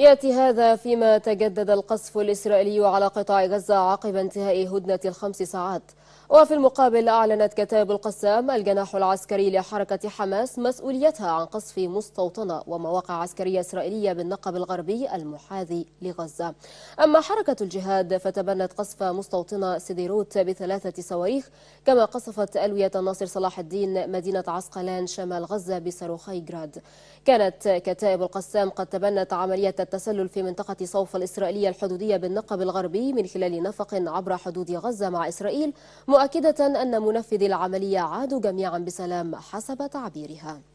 يأتي هذا فيما تجدد القصف الإسرائيلي على قطاع غزة عقب انتهاء هدنة الخمس ساعات وفي المقابل أعلنت كتائب القسام الجناح العسكري لحركة حماس مسؤوليتها عن قصف مستوطنة ومواقع عسكرية إسرائيلية بالنقب الغربي المحاذي لغزة أما حركة الجهاد فتبنت قصف مستوطنة سديروت بثلاثة صواريخ كما قصفت ألوية ناصر صلاح الدين مدينة عسقلان شمال غزة بصاروخي جراد كانت كتائب القسام قد تبنت عملية التسلل في منطقة صوف الإسرائيلية الحدودية بالنقب الغربي من خلال نفق عبر حدود غزة مع إسرائيل مؤكدة أن منفذي العملية عادوا جميعا بسلام حسب تعبيرها